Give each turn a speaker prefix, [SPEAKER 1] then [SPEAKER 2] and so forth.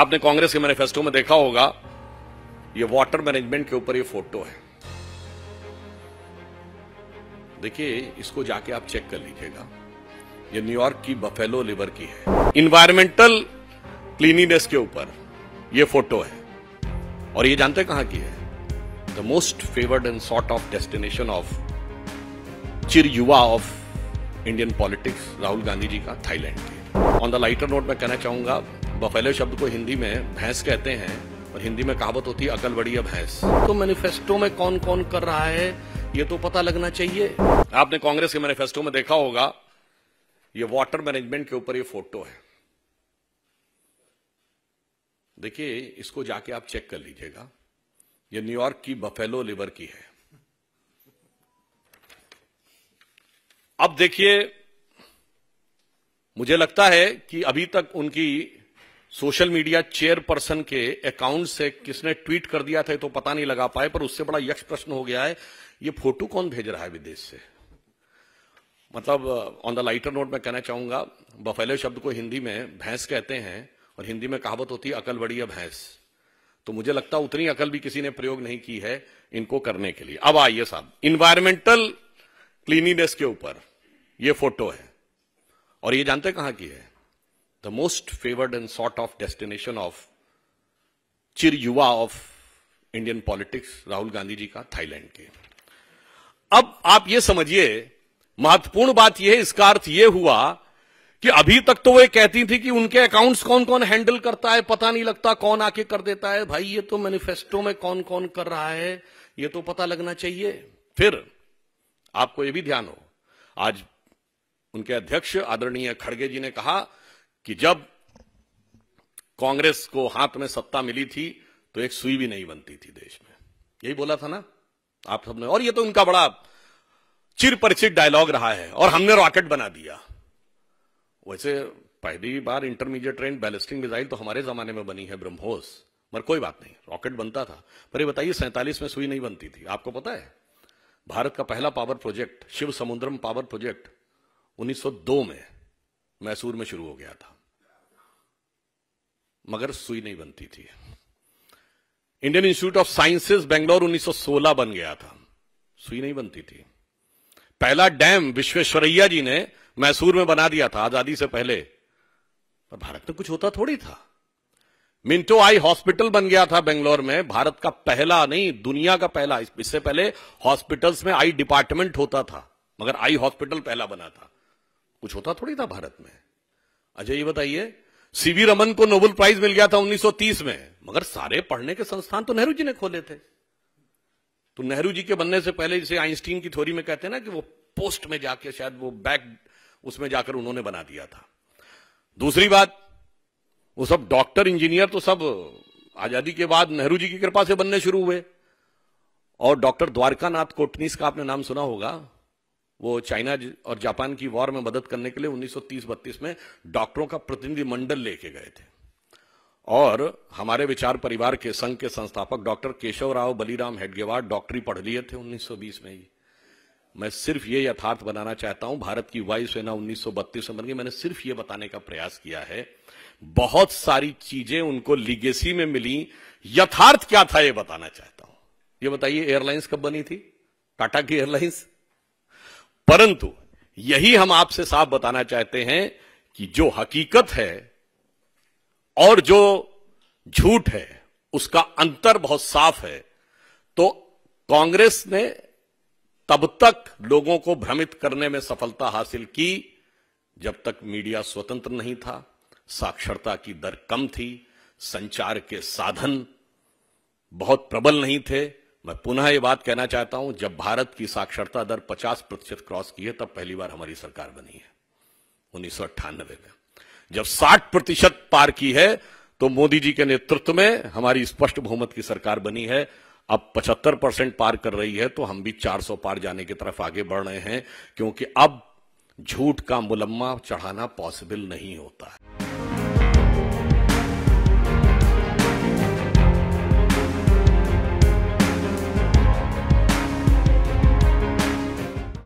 [SPEAKER 1] आपने कांग्रेस के मैनिफेस्टो में देखा होगा ये वाटर मैनेजमेंट के ऊपर ये फोटो है देखिए इसको जाके आप चेक कर लीजिएगा ये न्यूयॉर्क की बफेलो लिवर की है इन्वायरमेंटल क्लीनिनेस के ऊपर ये फोटो है और ये जानते कहां की है the most favoured and sort of destination of चिर युवा of Indian politics Rahul Gandhi ji का Thailand on the lighter note मैं कहना चाहूंगा बफेले शब्द को हिंदी में भैंस कहते हैं और हिंदी में कहावत होती है अकल बड़ी भैंस तो मैनिफेस्टो में कौन कौन कर रहा है ये तो पता लगना चाहिए आपने कांग्रेस के मैनिफेस्टो में देखा होगा ये वाटर मैनेजमेंट के ऊपर ये फोटो है देखिए इसको जाके आप चेक कर लीजिएगा ये न्यूयॉर्क की बफेलो लिवर की है अब देखिए मुझे लगता है कि अभी तक उनकी सोशल मीडिया चेयरपर्सन के अकाउंट से किसने ट्वीट कर दिया था तो पता नहीं लगा पाए पर उससे बड़ा यक्ष प्रश्न हो गया है ये फोटो कौन भेज रहा है विदेश से मतलब ऑन द लाइटर नोट मैं कहना चाहूंगा बफेलो शब्द को हिंदी में भैंस कहते हैं और हिंदी में कहावत होती है अकल बड़ी है भैंस तो मुझे लगता है उतनी अकल भी किसी ने प्रयोग नहीं की है इनको करने के लिए अब आइए साहब इन्वायरमेंटल क्लीनिनेस के ऊपर ये फोटो है और ये जानते कहां की है the most favored and sought of destination of चिर युवा of Indian politics Rahul Gandhi ji का थाईलैंड के अब आप ये समझिए महत्वपूर्ण बात यह इसका अर्थ यह हुआ कि अभी तक तो वे कहती थी कि उनके अकाउंट्स कौन कौन हैंडल करता है पता नहीं लगता कौन आके कर देता है भाई ये तो मैनिफेस्टो में कौन कौन कर रहा है ये तो पता लगना चाहिए फिर आपको यह भी ध्यान हो आज उनके अध्यक्ष आदरणीय खड़गे जी ने कहा कि जब कांग्रेस को हाथ में सत्ता मिली थी तो एक सुई भी नहीं बनती थी देश में यही बोला था ना आप सबने और ये तो उनका बड़ा चिर परिचित डायलॉग रहा है और हमने रॉकेट बना दिया वैसे पहली बार इंटरमीडिएट ट्रेन बैलिस्टिंग मिसाइल तो हमारे जमाने में बनी है ब्रह्मोस मगर कोई बात नहीं रॉकेट बनता था पर ये बताइए सैंतालीस में सुई नहीं बनती थी आपको पता है भारत का पहला power project Shivasamudram power project 1902 में मैसूर में शुरू हो गया था मगर सुई नहीं बनती थी Indian Institute of Sciences Bangalore 1916 बन गया था सुई नहीं बनती थी पहला डैम विश्वेश्वरैया जी ने मैसूर में बना दिया था आजादी से पहले पर भारत में कुछ होता थोड़ी था मिंटो आई हॉस्पिटल बन गया था बेंगलोर में भारत का पहला नहीं दुनिया का पहला इससे पहले हॉस्पिटल्स में आई डिपार्टमेंट होता था मगर आई हॉस्पिटल पहला बना था कुछ होता थोड़ी था भारत में अच्छा ये बताइए सीवी रमन को नोबेल प्राइज मिल गया था 1930 में मगर सारे पढ़ने के संस्थान तो नेहरू जी ने खोले थे तो नेहरू जी के बनने से पहले जिसे आइंस्टीन की थ्योरी में कहते हैं ना कि वो पोस्ट में जाके शायद वो बैक उसमें जाकर उन्होंने बना दिया था दूसरी बात वो सब डॉक्टर इंजीनियर तो सब आजादी के बाद नेहरू जी की कृपा से बनने शुरू हुए और डॉक्टर द्वारकानाथ कोटनीस का आपने नाम सुना होगा वो चाइना और जापान की वॉर में मदद करने के लिए 1930-32 में डॉक्टरों का प्रतिनिधि मंडल लेके गए थे और हमारे विचार परिवार के संघ के संस्थापक डॉक्टर केशव राव बलीराम हेडगेवार डॉक्टरी पढ़ लिए थे 1920 में ही मैं सिर्फ ये यथार्थ बनाना चाहता हूं भारत की वायुसेना बत्तीस में बन गई मैंने सिर्फ ये बताने का प्रयास किया है बहुत सारी चीजें उनको लीगेसी में मिली यथार्थ क्या था यह बताना चाहता हूं ये बताइए एयरलाइंस कब बनी थी टाटा की एयरलाइंस परंतु यही हम आपसे साफ बताना चाहते हैं कि जो हकीकत है और जो झूठ है उसका अंतर बहुत साफ है तो कांग्रेस ने तब तक लोगों को भ्रमित करने में सफलता हासिल की जब तक मीडिया स्वतंत्र नहीं था साक्षरता की दर कम थी संचार के साधन बहुत प्रबल नहीं थे मैं पुनः ये बात कहना चाहता हूं जब भारत की साक्षरता दर 50 प्रतिशत क्रॉस की है तब पहली बार हमारी सरकार बनी है उन्नीस में जब 60 प्रतिशत पार की है तो मोदी जी के नेतृत्व में हमारी स्पष्ट बहुमत की सरकार बनी है अब 75 परसेंट पार कर रही है तो हम भी 400 पार जाने की तरफ आगे बढ़ रहे हैं क्योंकि अब झूठ का मुलम्मा चढ़ाना पॉसिबल नहीं होता है